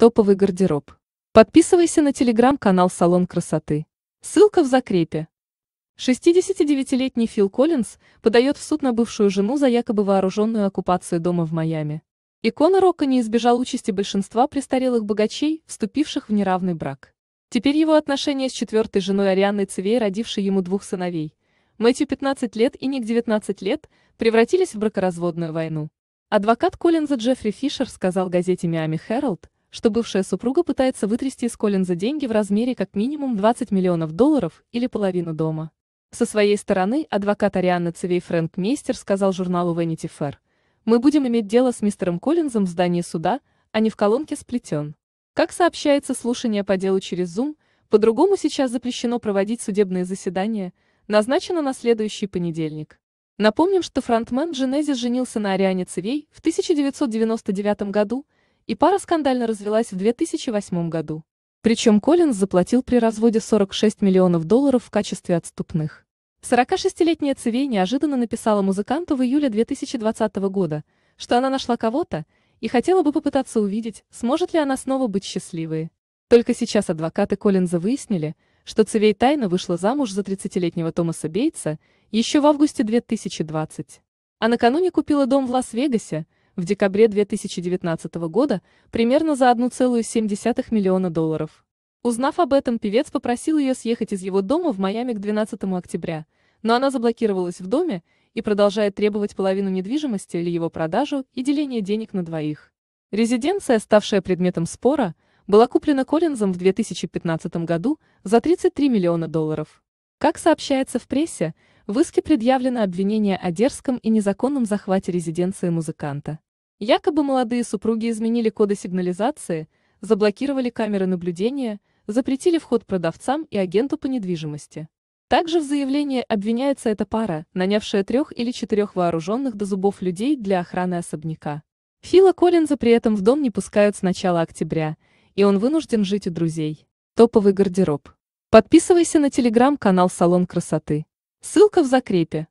Топовый гардероб. Подписывайся на телеграм-канал «Салон красоты». Ссылка в закрепе. 69-летний Фил Коллинз подает в суд на бывшую жену за якобы вооруженную оккупацию дома в Майами. Икона рока не избежал участи большинства престарелых богачей, вступивших в неравный брак. Теперь его отношения с четвертой женой Арианной Цивей, родившей ему двух сыновей, Мэтью 15 лет и Ник 19 лет, превратились в бракоразводную войну. Адвокат Коллинза Джеффри Фишер сказал газете «Миами Herald, что бывшая супруга пытается вытрясти из Коллинза деньги в размере как минимум 20 миллионов долларов или половину дома. Со своей стороны адвокат Арианы Цивей Фрэнк Мейстер сказал журналу Vanity Fair, «Мы будем иметь дело с мистером Коллинзом в здании суда, а не в колонке сплетен. Как сообщается, слушание по делу через Zoom, по-другому сейчас запрещено проводить судебные заседания, назначено на следующий понедельник. Напомним, что фронтмен Дженезис женился на Ариане Цивей в 1999 году, и пара скандально развелась в 2008 году. Причем Коллинз заплатил при разводе 46 миллионов долларов в качестве отступных. 46-летняя Цивей неожиданно написала музыканту в июле 2020 года, что она нашла кого-то и хотела бы попытаться увидеть, сможет ли она снова быть счастливой. Только сейчас адвокаты Коллинза выяснили, что Цивей тайно вышла замуж за 30-летнего Томаса Бейтса еще в августе 2020. А накануне купила дом в Лас-Вегасе, в декабре 2019 года примерно за 1,7 миллиона долларов. Узнав об этом, певец попросил ее съехать из его дома в Майами к 12 октября, но она заблокировалась в доме и продолжает требовать половину недвижимости или его продажу и деление денег на двоих. Резиденция, ставшая предметом спора, была куплена Коллинзом в 2015 году за 33 миллиона долларов. Как сообщается в прессе, в иске предъявлено обвинение о дерзком и незаконном захвате резиденции музыканта. Якобы молодые супруги изменили коды сигнализации, заблокировали камеры наблюдения, запретили вход продавцам и агенту по недвижимости. Также в заявлении обвиняется эта пара, нанявшая трех или четырех вооруженных до зубов людей для охраны особняка. Фила Коллинза при этом в дом не пускают с начала октября, и он вынужден жить у друзей. Топовый гардероб. Подписывайся на телеграм-канал «Салон красоты». Ссылка в закрепе.